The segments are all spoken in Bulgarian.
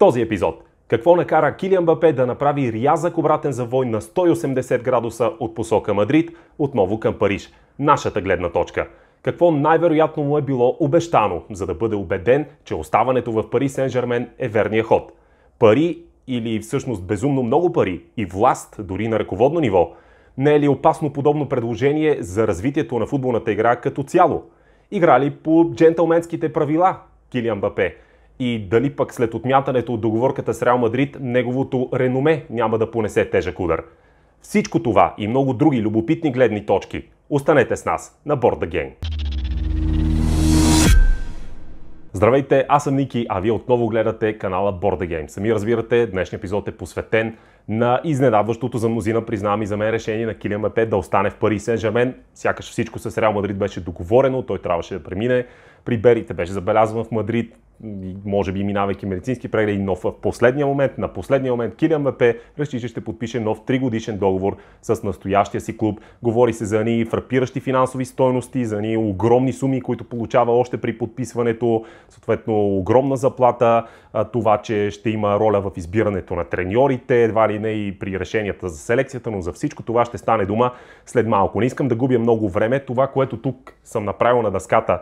този епизод. Какво накара Килиан Бапе да направи рязък обратен завой на 180 градуса от посока Мадрид отново към Париж? Нашата гледна точка. Какво най-вероятно му е било обещано, за да бъде убеден, че оставането в Пари Сен-Жермен е верния ход? Пари или всъщност безумно много пари и власт, дори на ръководно ниво, не е ли опасно подобно предложение за развитието на футболната игра като цяло? Играли по джентълменските правила Килиан Бапе – и дали пък след отмятането от договорката с Реал Мадрид неговото реноме няма да понесе тежък удар. Всичко това и много други любопитни гледни точки останете с нас на Борда Гейм. Здравейте, аз съм Ники, а вие отново гледате канала Борда Гейм. Сами разбирате, днешният епизод е посветен на изненадващото за мнозина, признавам и за мен, решение на Килия Мепе да остане в Пари Сен Жермен. Сякаш всичко с Реал Мадрид беше договорено, той трябваше да премине. При Берите беше забелязван в Мадрид, може би минавайки медицински преглед но в последния момент, на последния момент Килиан ВП, реши, че ще подпише нов 3 годишен договор с настоящия си клуб. Говори се за ни фрапиращи финансови стойности, за ни огромни суми, които получава още при подписването, съответно огромна заплата, това, че ще има роля в избирането на треньорите, едва ли не и при решенията за селекцията, но за всичко това ще стане дума след малко. Не искам да губя много време. Това, което тук съм направил на дъската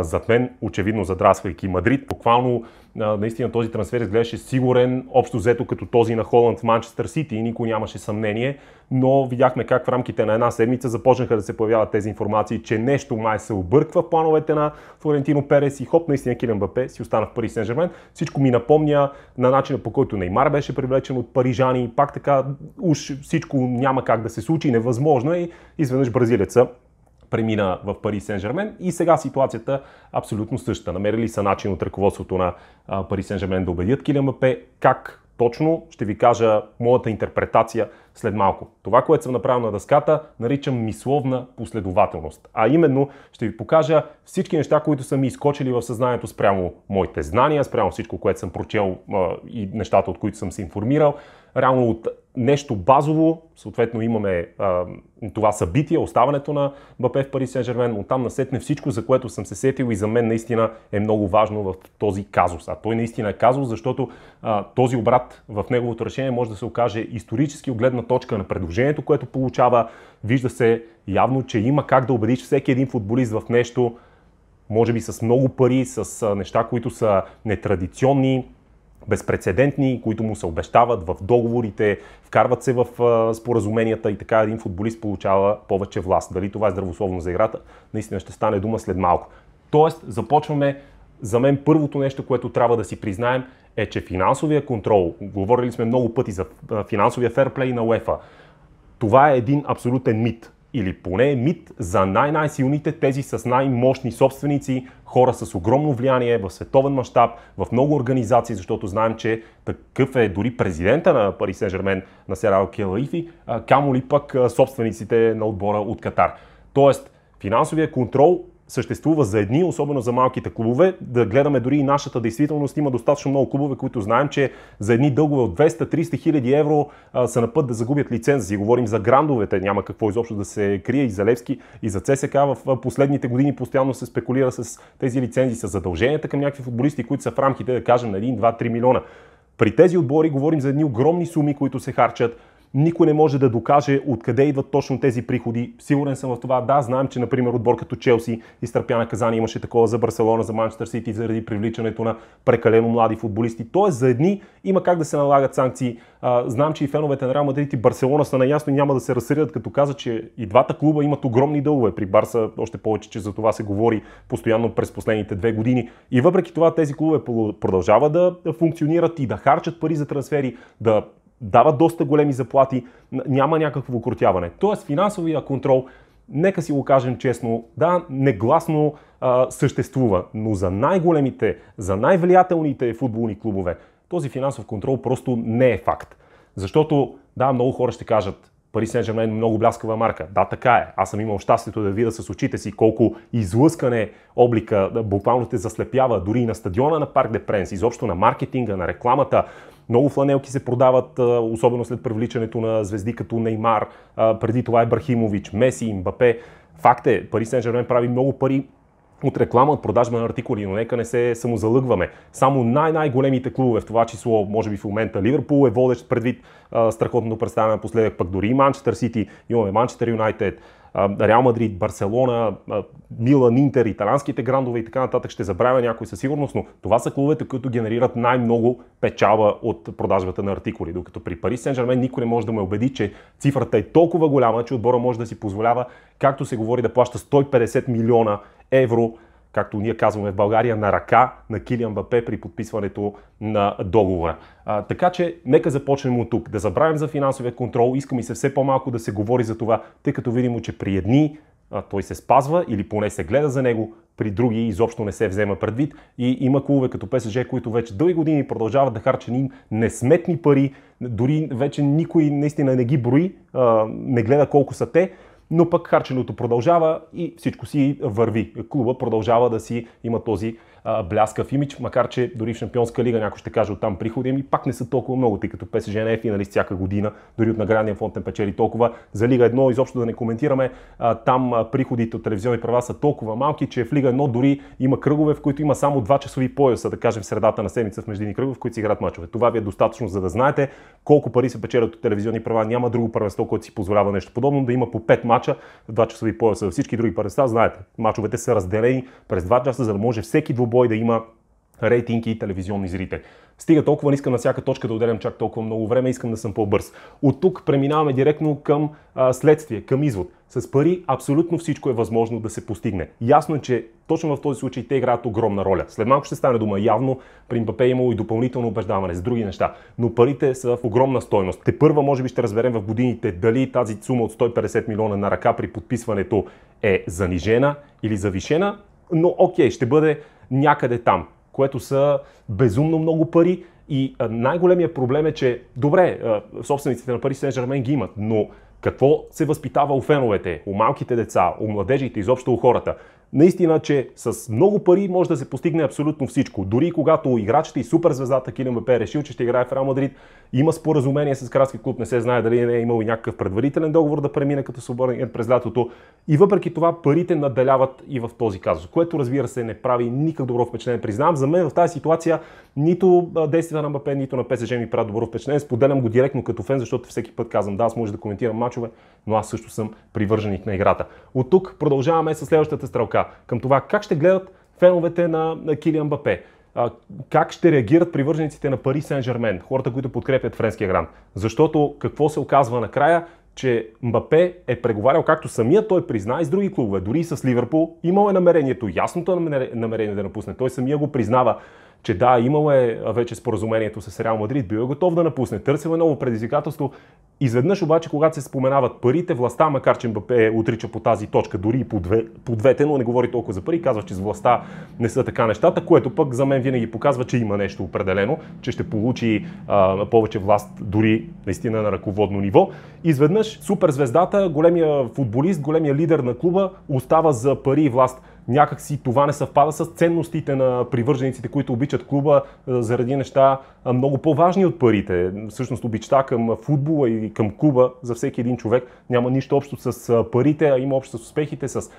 зад мен, очевидно задрасвайки Мадрид. Буквално наистина този трансфер изглеждаше сигурен, общо взето като този на Холанд в Манчестър Сити и никой нямаше съмнение, но видяхме как в рамките на една седмица започнаха да се появяват тези информации, че нещо май се обърква в плановете на Флорентино Перес и хоп, наистина Килен Бапе си остана в Пари Сен Жермен. Всичко ми напомня на начина по който Неймар беше привлечен от парижани и пак така уж всичко няма как да се случи, невъзможно е. и изведнъж бразилеца премина в Пари Сен-Жермен и сега ситуацията абсолютно същата. Намерили са начин от ръководството на Пари Сен-Жермен да убедят Килиан Мапе как точно ще ви кажа моята интерпретация след малко. Това, което съм направил на дъската, наричам мисловна последователност. А именно ще ви покажа всички неща, които са ми изкочили в съзнанието спрямо моите знания, спрямо всичко, което съм прочел и нещата, от които съм се информирал, реално от нещо базово, съответно имаме а, това събитие, оставането на Бапе в Пари Сен Жермен, там насетне всичко, за което съм се сетил и за мен наистина е много важно в този казус. А той наистина е казус, защото а, този обрат в неговото решение може да се окаже исторически огледна точка на предложението, което получава. Вижда се явно, че има как да убедиш всеки един футболист в нещо, може би с много пари, с неща, които са нетрадиционни, безпредседентни, които му се обещават в договорите, вкарват се в споразуменията и така един футболист получава повече власт. Дали това е здравословно за играта, наистина ще стане дума след малко. Тоест, започваме. За мен първото нещо, което трябва да си признаем е, че финансовия контрол, говорили сме много пъти за финансовия ферплей на УЕФА, това е един абсолютен мит или поне е мит за най-най-силните, тези с най-мощни собственици, хора с огромно влияние в световен мащаб, в много организации, защото знаем, че такъв е дори президента на Пари Сен Жермен на Серал Келаифи, камо ли пък собствениците на отбора от Катар. Тоест, финансовия контрол съществува за едни, особено за малките клубове. Да гледаме дори и нашата действителност. Има достатъчно много клубове, които знаем, че за едни дългове от 200-300 хиляди евро а, са на път да загубят лицензи. Говорим за грандовете, няма какво изобщо да се крие и за Левски, и за ЦСК. В последните години постоянно се спекулира с тези лицензи, с задълженията към някакви футболисти, които са в рамките, да кажем, на 1, 2, 3 милиона. При тези отбори говорим за едни огромни суми, които се харчат никой не може да докаже откъде идват точно тези приходи. Сигурен съм в това. Да, знаем, че например отбор като Челси изтърпя наказание, имаше такова за Барселона, за Манчестър Сити заради привличането на прекалено млади футболисти. Тоест за едни има как да се налагат санкции. А, знам, че и феновете на Реал Мадрид и Барселона са наясно и няма да се разсърдят, като каза, че и двата клуба имат огромни дългове. При Барса още повече, че за това се говори постоянно през последните две години. И въпреки това тези клубове продължават да функционират и да харчат пари за трансфери, да дава доста големи заплати, няма някакво окрутяване. Тоест финансовия контрол, нека си го кажем честно, да, негласно а, съществува, но за най-големите, за най-влиятелните футболни клубове, този финансов контрол просто не е факт. Защото, да, много хора ще кажат, Пари Сен е много бляскава марка. Да, така е. Аз съм имал щастието да видя с очите си колко излъскане облика буквално те заслепява дори и на стадиона на Парк де Пренс, изобщо на маркетинга, на рекламата, много фланелки се продават, особено след привличането на звезди като Неймар, преди това е Брахимович, Меси, Мбапе. Факт е, Пари Сен-Жермен прави много пари от реклама, от продажба на артикули, но нека не се самозалъгваме. Само най-най-големите клубове, в това число, може би в момента Ливърпул е водещ предвид а, страхотното представяне напоследък, пък дори и Манчестър Сити, имаме Манчестър Юнайтед, Реал Мадрид, Барселона, Милан, Интер, италянските грандове и така нататък, ще забравя някой със сигурност, но това са клубовете, които генерират най-много печалба от продажбата на артикули. Докато при Пари Сен Жермен никой не може да ме убеди, че цифрата е толкова голяма, че отбора може да си позволява, както се говори, да плаща 150 милиона евро както ние казваме в България, на ръка на Килиан Бапе при подписването на договора. А, така че, нека започнем от тук. Да забравим за финансовия контрол, искам и се все по-малко да се говори за това, тъй като видимо, че при едни а, той се спазва или поне се гледа за него, при други изобщо не се взема предвид и има клубове като ПСЖ, които вече дълги години продължават да харчат им несметни пари, дори вече никой наистина не ги брои, а, не гледа колко са те но пък харченото продължава и всичко си върви. Клуба продължава да си има този Бляска бляскав имидж, макар че дори в Шампионска лига някой ще каже оттам приходи, ами пак не са толкова много, тъй като ПСЖ не е финалист всяка година, дори от наградния фонд не печели толкова. За Лига 1 изобщо да не коментираме, а, там а, приходите от телевизионни права са толкова малки, че в Лига 1 дори има кръгове, в които има само 2 часови пояса, да кажем в средата на седмица в междинни кръгове, в които си играят мачове. Това ви е достатъчно, за да знаете колко пари се печелят от телевизионни права. Няма друго първенство, което си позволява нещо подобно, да има по 5 мача, 2 часови пояса. Всички други първенства, знаете, мачовете са разделени през 2 часа, за да може всеки двубой бой да има рейтинг и телевизионни зрители. Стига толкова, не искам на всяка точка да отделям чак толкова много време, искам да съм по-бърз. От тук преминаваме директно към а, следствие, към извод. С пари абсолютно всичко е възможно да се постигне. Ясно е, че точно в този случай те играят огромна роля. След малко ще стане дума явно, при МПП е имало и допълнително убеждаване с други неща, но парите са в огромна стойност. Те първа може би ще разберем в годините дали тази сума от 150 милиона на ръка при подписването е занижена или завишена, но окей, ще бъде някъде там, което са безумно много пари и най-големия проблем е, че добре, собствениците на Пари Сен Жермен ги имат, но какво се възпитава у феновете, у малките деца, у младежите, изобщо у хората? наистина, че с много пари може да се постигне абсолютно всичко. Дори когато играчите и суперзвездата Килин Бепе е решил, че ще играе в Реал Мадрид, има споразумение с кралски клуб, не се знае дали не е имал и някакъв предварителен договор да премине като свободен през лятото. И въпреки това парите наделяват и в този казус, което разбира се не прави никак добро впечатление. Признавам, за мен в тази ситуация нито действията на Мбапе, нито на ПСЖ ми правят добро впечатление. Споделям го директно като фен, защото всеки път казвам, да, аз може да коментирам мачове, но аз също съм привърженик на играта. От тук продължаваме с следващата стрелка така, към това как ще гледат феновете на, Килиан Бапе, как ще реагират привържениците на Пари Сен Жермен, хората, които подкрепят френския гранд. Защото какво се оказва накрая? че Мбапе е преговарял, както самия той призна, и с други клубове. Дори и с Ливърпул имал е намерението, ясното намерение да напусне. Той самия го признава че да, имало е вече споразумението с Реал Мадрид, бил е готов да напусне, търсил е ново предизвикателство. Изведнъж обаче, когато се споменават парите, властта, макар че Мбапе е отрича по тази точка, дори и по, две, по двете, но не говори толкова за пари, казва, че с властта не са така нещата, което пък за мен винаги показва, че има нещо определено, че ще получи а, повече власт дори наистина на ръководно ниво. Изведнъж суперзвездата, големия футболист, големия лидер на клуба остава за пари и власт някак си това не съвпада с ценностите на привържениците, които обичат клуба е, заради неща е, много по-важни от парите. Всъщност обичта към футбола и към клуба за всеки един човек няма нищо общо с е, парите, а има общо с успехите, с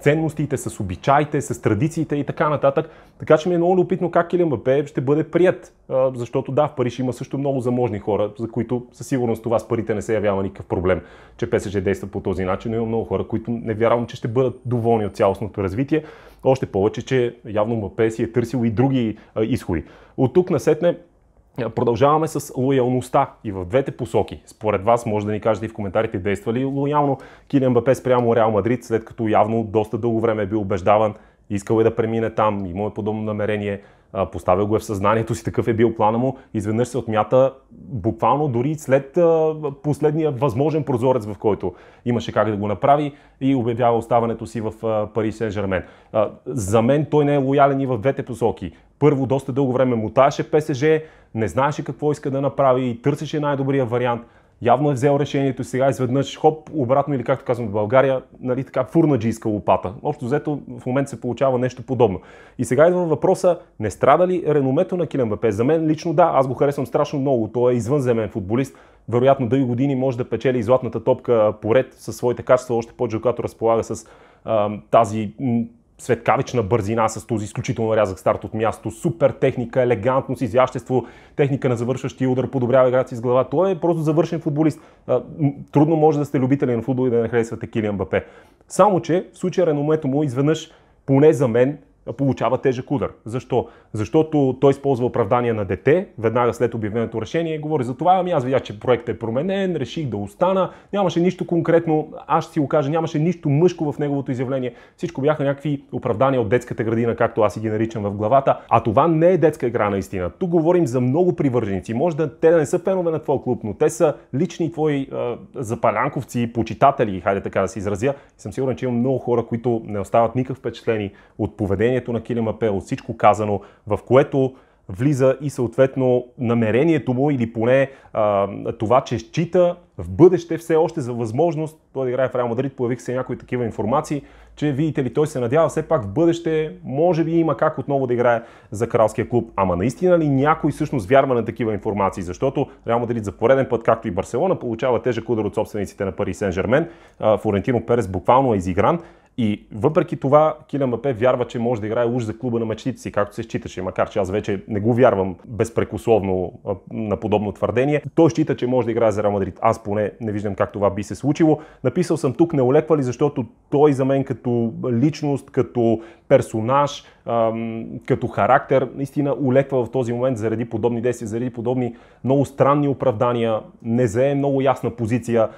ценностите, с обичаите, с традициите и така нататък. Така че ми е много любопитно как Килиан Мбапе ще бъде прият, защото да, в Париж има също много заможни хора, за които със сигурност това с парите не се явява никакъв проблем, че ПСЖ действа по този начин, но има много хора, които не вярвам, че ще бъдат доволни от цялостното развитие. Още повече, че явно Мбапе си е търсил и други изходи. От тук насетне Продължаваме с лоялността и в двете посоки. Според вас може да ни кажете и в коментарите действа ли лоялно Килиан Бапе спрямо Реал Мадрид, след като явно доста дълго време е бил убеждаван искал е да премине там, имал е подобно намерение, поставил го е в съзнанието си, такъв е бил плана му, изведнъж се отмята буквално дори след последния възможен прозорец, в който имаше как да го направи и обявява оставането си в Пари Сен Жермен. За мен той не е лоялен и в двете посоки. Първо, доста дълго време мутаеше ПСЖ, не знаеше какво иска да направи и търсеше най-добрия вариант – Явно е взел решението сега изведнъж хоп, обратно или както казвам в България, нали, така фурнаджийска лопата. Общо взето в момента се получава нещо подобно. И сега идва въпроса, не страда ли реномето на Килен Бепе? За мен лично да, аз го харесвам страшно много. Той е извънземен футболист. Вероятно дълги години може да печели и златната топка поред със своите качества, още по-джо, когато разполага с а, тази светкавична бързина с този изключително рязък старт от място, супер техника, елегантност, изящество, техника на завършващия удар, подобрява играта си с глава. Той е просто завършен футболист. Трудно може да сте любители на футбол и да не харесвате Килиан Бапе. Само, че в случая реномето му изведнъж, поне за мен, получава тежък удар. Защо? Защото той използва оправдание на дете, веднага след обявеното решение и говори за това, ами аз видях, че проектът е променен, реших да остана, нямаше нищо конкретно, аз ще си го кажа, нямаше нищо мъжко в неговото изявление. Всичко бяха някакви оправдания от детската градина, както аз и ги наричам в главата. А това не е детска игра наистина. Тук говорим за много привърженици. Може да те да не са фенове на твой клуб, но те са лични твои а, запалянковци, почитатели, хайде така да се изразя. И съм сигурен, че има много хора, които не остават никакъв впечатлени от поведение мнението на Килима Апе от всичко казано, в което влиза и съответно намерението му или поне а, това, че счита в бъдеще все още за възможност той да играе в Реал Мадрид. появих се някои такива информации, че видите ли, той се надява все пак в бъдеще, може би има как отново да играе за кралския клуб. Ама наистина ли някой всъщност вярва на такива информации? Защото Реал Мадрид за пореден път, както и Барселона, получава тежък удар от собствениците на Пари Сен Жермен. Флорентино Перес буквално е изигран. И въпреки това Киля Мапе вярва, че може да играе уж за клуба на мечтите си, както се считаше, макар че аз вече не го вярвам безпрекословно на подобно твърдение. Той счита, че може да играе за Реал Мадрид. Аз поне не виждам как това би се случило. Написал съм тук ли, защото той за мен като личност, като персонаж, като характер, наистина улеква в този момент заради подобни действия, заради подобни много странни оправдания, не зае много ясна позиция,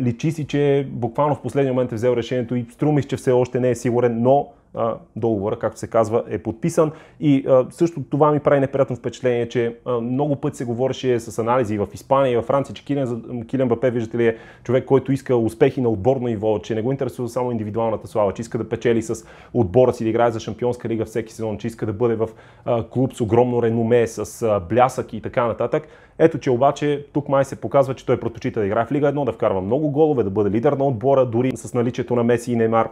личи си, че буквално в последния момент е взел решението и струмих, че все още не е сигурен, но договора, както се казва, е подписан. И също това ми прави неприятно впечатление, че много път се говореше с анализи в Испания и в Франция, че Килен, Килен Бапе, виждате ли, е човек, който иска успехи на отборно ниво, че не го интересува само индивидуалната слава, че иска да печели с отбора си, да играе за Шампионска лига всеки сезон, че иска да бъде в клуб с огромно реноме, с блясък и така нататък. Ето, че обаче тук май се показва, че той е предпочита да играе в Лига 1, да вкарва много голове, да бъде лидер на отбора, дори с наличието на Меси и Неймар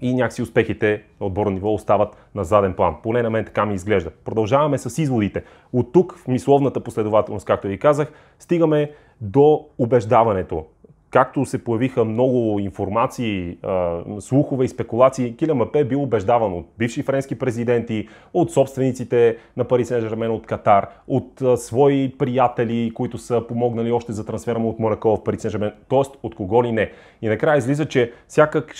и някакси успехите на отборно ниво остават на заден план. Поне на мен така ми изглежда. Продължаваме с изводите. От тук, в мисловната последователност, както ви казах, стигаме до убеждаването. Както се появиха много информации, слухове и спекулации, Киля Мапе е бил убеждаван от бивши френски президенти, от собствениците на Пари Сен Жермен от Катар, от свои приятели, които са помогнали още за трансфера му от Монако в Пари Сен Жермен, т.е. от кого ли не. И накрая излиза, че всякак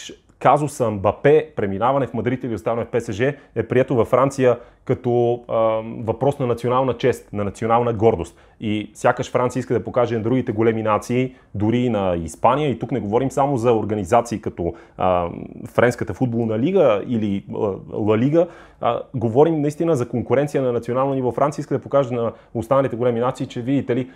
казуса Мбапе, преминаване в Мадрид или оставане в ПСЖ, е прието във Франция като а, въпрос на национална чест, на национална гордост. И сякаш Франция иска да покаже на другите големи нации, дори и на Испания. И тук не говорим само за организации като а, Френската футболна лига или а, Ла Лига. А, говорим наистина за конкуренция на национално ниво. Франция иска да покаже на останалите големи нации, че видите ли,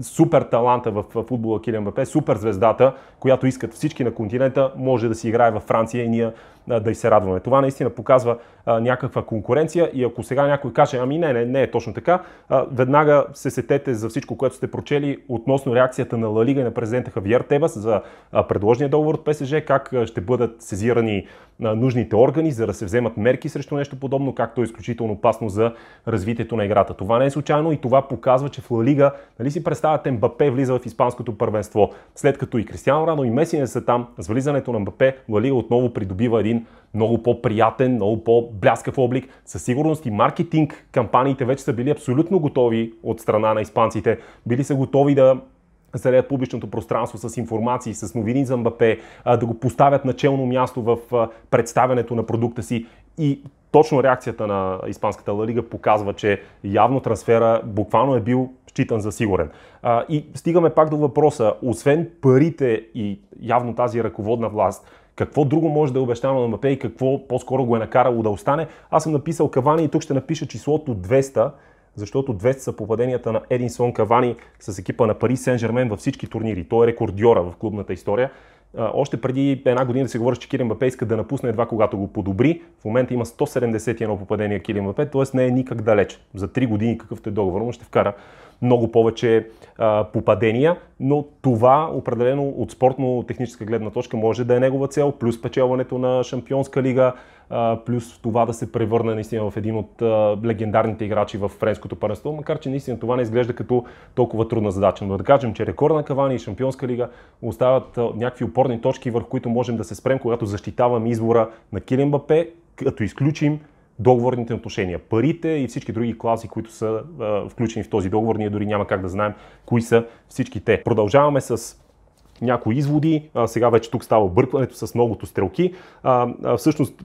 супер таланта в футбола Килиан Мбапе, супер звездата, която искат всички на континента, може да си играе във Франция и ние да и се радваме. Това наистина показва а, някаква конкуренция и ако сега някой каже, ами не, не, не е точно така, а, веднага се сетете за всичко, което сте прочели относно реакцията на Ла Лига и на президента Хавиер Тебас за предложения договор от ПСЖ, как ще бъдат сезирани нужните органи, за да се вземат мерки срещу нещо подобно, както е изключително опасно за развитието на играта. Това не е случайно и това показва, че в Ла Лига, нали си представяте, Мбапе влиза в испанското първенство, след като и Кристиан Рано и Меси не са там, с влизането на Мбапе, Ла Лига отново придобива един един много по-приятен, много по-бляскав облик. Със сигурност и маркетинг кампаниите вече са били абсолютно готови от страна на испанците. Били са готови да заредят публичното пространство с информации, с новини за МБП, да го поставят на челно място в представянето на продукта си. И точно реакцията на Испанската Ла Лига показва, че явно трансфера буквално е бил считан за сигурен. И стигаме пак до въпроса, освен парите и явно тази ръководна власт, какво друго може да е обещано на МП и какво по-скоро го е накарало да остане? Аз съм написал Кавани и тук ще напиша числото 200, защото 200 са попаденията на Единсон Кавани с екипа на Пари Сен Жермен във всички турнири. Той е рекордьора в клубната история. Още преди една година да се говори, че Килин Мбапе иска да напусне едва когато го подобри. В момента има 171 попадения Килин Мбапе, т.е. не е никак далеч. За 3 години какъвто е договор, но ще вкара много повече а, попадения, но това определено от спортно-техническа гледна точка може да е негова цел, плюс печелването на Шампионска лига, а, плюс това да се превърне наистина в един от а, легендарните играчи в френското първенство, макар че наистина това не изглежда като толкова трудна задача. Но да кажем, че рекорд на Кавани и Шампионска лига остават а, някакви опорни точки, върху които можем да се спрем, когато защитаваме избора на Килин Бапе, като изключим договорните отношения, парите и всички други класи, които са а, включени в този договор. Ние дори няма как да знаем кои са всички те. Продължаваме с някои изводи. А, сега вече тук става объркването с многото стрелки. А, а, всъщност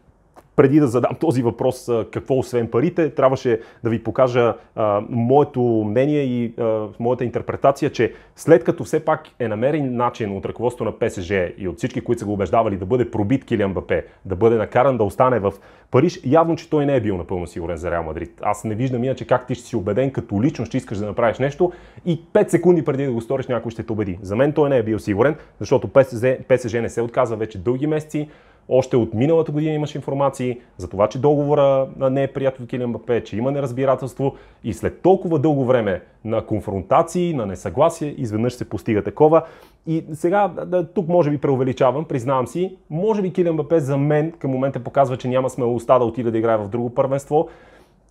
преди да задам този въпрос какво освен парите, трябваше да ви покажа а, моето мнение и а, моята интерпретация, че след като все пак е намерен начин от ръководството на ПСЖ и от всички, които са го убеждавали да бъде пробит Килиан Бапе, да бъде накаран да остане в Париж, явно, че той не е бил напълно сигурен за Реал Мадрид. Аз не виждам иначе как ти ще си убеден като лично че искаш да направиш нещо и 5 секунди преди да го сториш някой ще те убеди. За мен той не е бил сигурен, защото ПСЖ, ПСЖ не се отказва вече дълги месеци. Още от миналата година имаш информации за това, че договора не е прият от Килиан Мбапе, че има неразбирателство и след толкова дълго време на конфронтации, на несъгласие, изведнъж се постига такова. И сега, тук може би преувеличавам, признавам си, може би Килиан Мбапе за мен към момента показва, че няма смелостта да отиде да играе в друго първенство,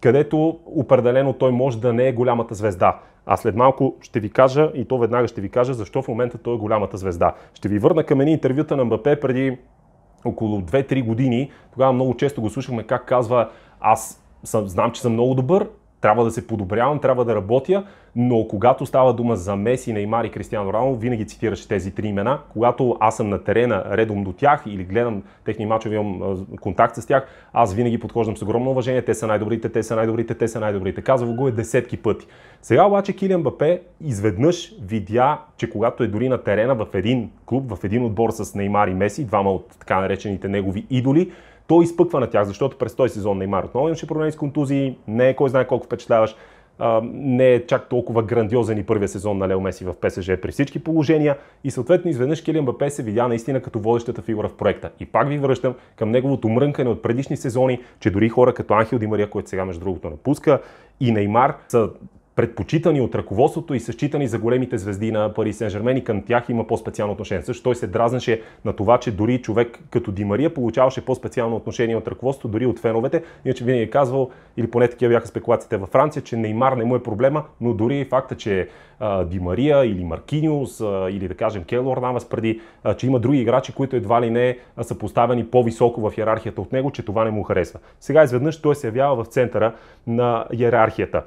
където определено той може да не е голямата звезда. А след малко ще ви кажа, и то веднага ще ви кажа, защо в момента той е голямата звезда. Ще ви върна към едни интервюта на МБП преди около 2-3 години, тогава много често го слушахме как казва аз съм, знам, че съм много добър, трябва да се подобрявам, трябва да работя, но когато става дума за Меси, Неймар и Кристиано Рано, винаги цитираш тези три имена. Когато аз съм на терена редом до тях или гледам техни мачове, имам контакт с тях, аз винаги подхождам с огромно уважение. Те са най-добрите, те са най-добрите, те са най-добрите. Казва го е десетки пъти. Сега обаче Килиан Бапе изведнъж видя, че когато е дори на терена в един клуб, в един отбор с Неймар и Меси, двама от така наречените негови идоли, той изпъква на тях, защото през този сезон Неймар отново имаше проблеми с контузии, не е кой знае колко впечатляваш, не е чак толкова грандиозен и първия сезон на Лео Меси в ПСЖ при всички положения и съответно изведнъж Килиан Бапе се видя наистина като водещата фигура в проекта. И пак ви връщам към неговото мрънкане от предишни сезони, че дори хора като Анхил Димария, който сега между другото напуска, и Неймар са предпочитани от ръководството и са за големите звезди на Пари Сен Жермен и към тях има по-специално отношение. Също той се дразнеше на това, че дори човек като Ди Мария получаваше по-специално отношение от ръководството, дори от феновете. Иначе винаги е казвал, или поне такива бяха спекулациите във Франция, че Неймар не му е проблема, но дори и факта, че Димария Ди Мария или Маркиниус или да кажем Келор Навас преди, че има други играчи, които едва ли не са поставени по-високо в иерархията от него, че това не му харесва. Сега изведнъж той се явява в центъра на иерархията.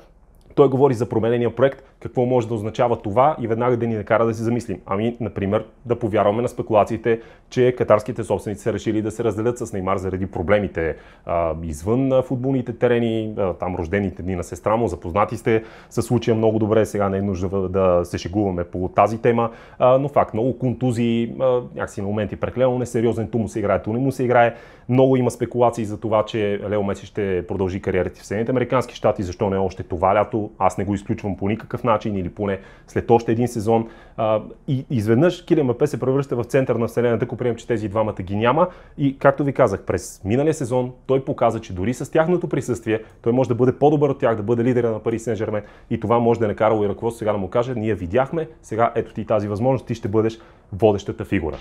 Той говори за променения проект, какво може да означава това и веднага да ни накара да си замислим. Ами, например, да повярваме на спекулациите, че катарските собственици са решили да се разделят с Неймар заради проблемите а, извън а, футболните терени, а, там рождените дни на сестра му, запознати сте с случая много добре, сега не е нужно да се шегуваме по тази тема, а, но факт, много контузии, а, някакси на моменти преклено несериозен, ту му се играе, ту не му се играе. Много има спекулации за това, че Лео Меси ще продължи кариерата в Съединените Американски щати, защо не още това лято аз не го изключвам по никакъв начин или поне след още един сезон. А, и изведнъж Килиан Мапе се превръща в център на Вселената, ако приемем, че тези двамата ги няма. И както ви казах, през миналия сезон той показа, че дори с тяхното присъствие той може да бъде по-добър от тях, да бъде лидера на Пари Сен-Жермен. И това може да е накарало и ръководство сега да му каже, ние видяхме, сега ето ти тази възможност, ти ще бъдеш водещата фигура.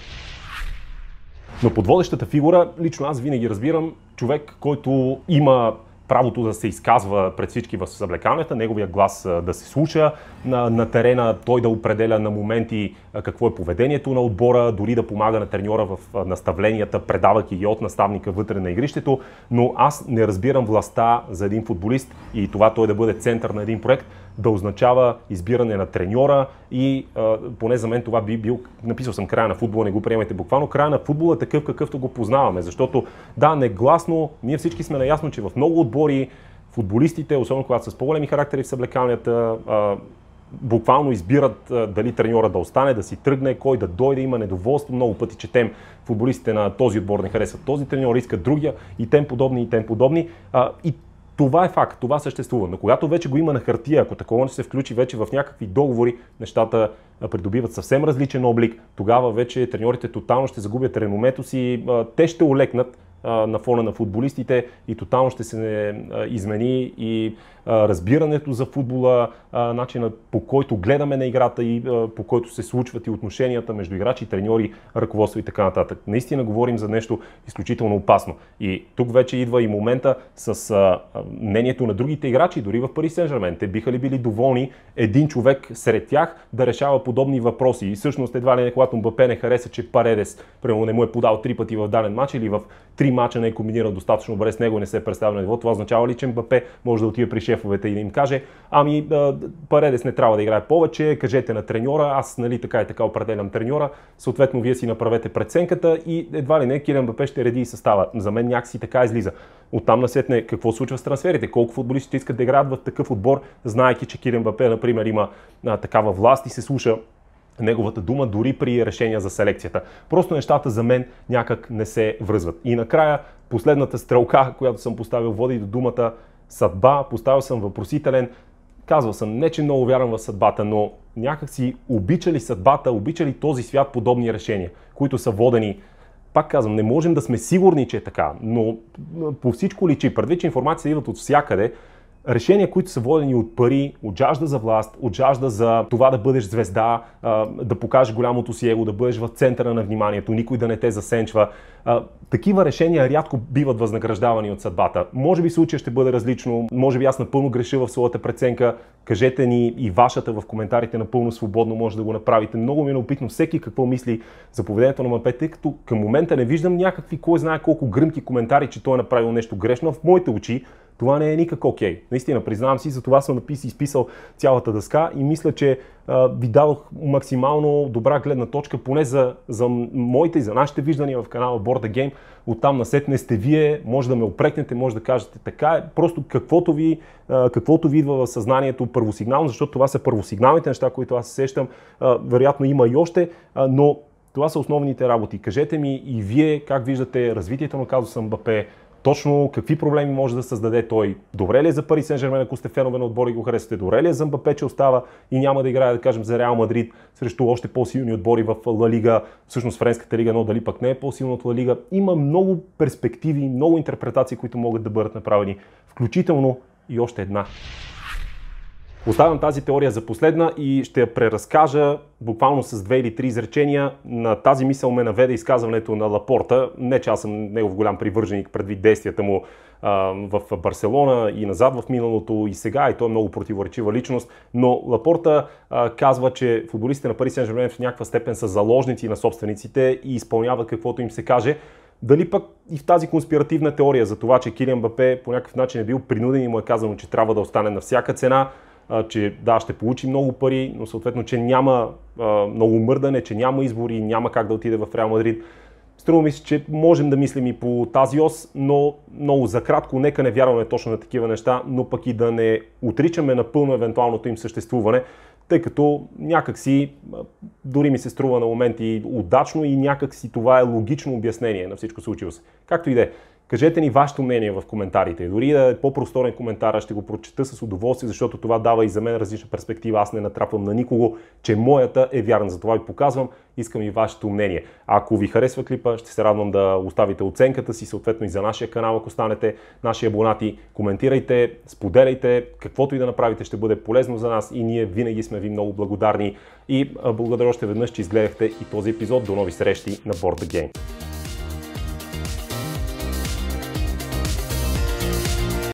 Но под водещата фигура, лично аз винаги разбирам човек, който има правото да се изказва пред всички в съблекалнята, неговия глас да се слуша на, на терена, той да определя на моменти какво е поведението на отбора, дори да помага на треньора в наставленията, предавайки ги от наставника вътре на игрището, но аз не разбирам властта за един футболист и това той да бъде център на един проект, да означава избиране на треньора и а, поне за мен това би бил, написал съм края на футбола, не го приемайте буквално, края на футбола е такъв какъвто го познаваме, защото да, негласно, ние всички сме наясно, че в много отбори футболистите, особено когато са с по-големи характери в съблекалнията, а, буквално избират а, дали треньора да остане, да си тръгне, кой да дойде, има недоволство. Много пъти четем футболистите на този отбор не харесват този треньор, искат другия и тем подобни и тем подобни. А, и това е факт, това съществува. Но когато вече го има на хартия, ако такова не се включи вече в някакви договори, нещата придобиват съвсем различен облик, тогава вече треньорите тотално ще загубят реномето си, те ще олекнат на фона на футболистите и тотално ще се измени и разбирането за футбола, начина по който гледаме на играта и по който се случват и отношенията между играчи, треньори, ръководство и така нататък. Наистина говорим за нещо изключително опасно. И тук вече идва и момента с мнението на другите играчи, дори в Пари Сен-Жермен. Те биха ли били доволни един човек сред тях да решава подобни въпроси? И всъщност едва ли не, когато Мбапе не хареса, че Паредес, примерно, не му е подал три пъти в даден матч или в три мача не е комбинирал достатъчно добре с него и не се е представил на ниво, това означава ли, че Мбапе може да отиде при шеф шефовете и да им каже, ами Паредес не трябва да играе повече, кажете на треньора, аз нали така и така определям треньора, съответно вие си направете преценката и едва ли не Кирен Бапе ще реди и състава. За мен някакси така излиза. Оттам насетне какво случва с трансферите, колко футболисти искат да играят в такъв отбор, знаеки, че Кирен Бапе, например, има а, такава власт и се слуша неговата дума, дори при решения за селекцията. Просто нещата за мен някак не се връзват. И накрая последната стрелка, която съм поставил, води до думата съдба, поставил съм въпросителен, казвал съм, не че много вярвам в съдбата, но някак си обича ли съдбата, обича ли този свят подобни решения, които са водени пак казвам, не можем да сме сигурни, че е така, но по всичко личи. Предвид, че информацията идват от всякъде, решения, които са водени от пари, от жажда за власт, от жажда за това да бъдеш звезда, да покажеш голямото си его, да бъдеш в центъра на вниманието, никой да не те засенчва. Такива решения рядко биват възнаграждавани от съдбата. Може би случая ще бъде различно, може би аз напълно греша в своята преценка. Кажете ни и вашата в коментарите напълно свободно може да го направите. Много ми е наопитно всеки какво мисли за поведението на Мапе, тъй като към момента не виждам някакви, кой знае колко гръмки коментари, че той е направил нещо грешно. В моите очи това не е никак окей. Okay. Наистина, признавам си, за това съм написал, изписал цялата дъска и мисля, че а, ви дадох максимално добра гледна точка, поне за, за моите и за нашите виждания в канала Borda Game. Оттам насетне сте вие, може да ме опрекнете, може да кажете така. е. Просто каквото ви, а, каквото ви идва в съзнанието първосигнално, защото това са първосигналните неща, които аз сещам. А, вероятно има и още, а, но това са основните работи. Кажете ми и вие как виждате развитието на казуса Мбапе, точно какви проблеми може да създаде той. Добре ли е за Пари Сен-Жермен, ако сте фенове на отбори и го харесвате? Добре ли е за Мбапе, че остава и няма да играе, да кажем, за Реал Мадрид срещу още по-силни отбори в Ла Лига, всъщност Френската лига, но дали пък не е по-силна от Ла Лига. Има много перспективи, много интерпретации, които могат да бъдат направени, включително и още една. Оставям тази теория за последна и ще я преразкажа буквално с две или три изречения. На тази мисъл ме наведе изказването на Лапорта. Не, че аз съм негов голям привърженик предвид действията му а, в Барселона и назад в миналото и сега, и той е много противоречива личност, но Лапорта а, казва, че футболистите на Пари сен в някаква степен са заложници на собствениците и изпълняват каквото им се каже. Дали пък и в тази конспиративна теория за това, че Килиан Бапе по някакъв начин е бил принуден и му е казано, че трябва да остане на всяка цена – че да, ще получи много пари, но съответно, че няма много мърдане, че няма избори, няма как да отиде в Реал Мадрид. Струва ми се, че можем да мислим и по тази ос, но много за кратко, нека не вярваме точно на такива неща, но пък и да не отричаме напълно евентуалното им съществуване, тъй като някакси, дори ми се струва на моменти удачно и някакси това е логично обяснение на всичко случило се. Както и да е. Кажете ни вашето мнение в коментарите. Дори да е по-просторен коментар, ще го прочета с удоволствие, защото това дава и за мен различна перспектива. Аз не натрапвам на никого, че моята е вярна. Затова ви показвам. Искам и вашето мнение. Ако ви харесва клипа, ще се радвам да оставите оценката си, съответно и за нашия канал, ако станете наши абонати. Коментирайте, споделяйте, каквото и да направите ще бъде полезно за нас и ние винаги сме ви много благодарни. И благодаря още веднъж, че изгледахте и този епизод. До нови срещи на Board Game.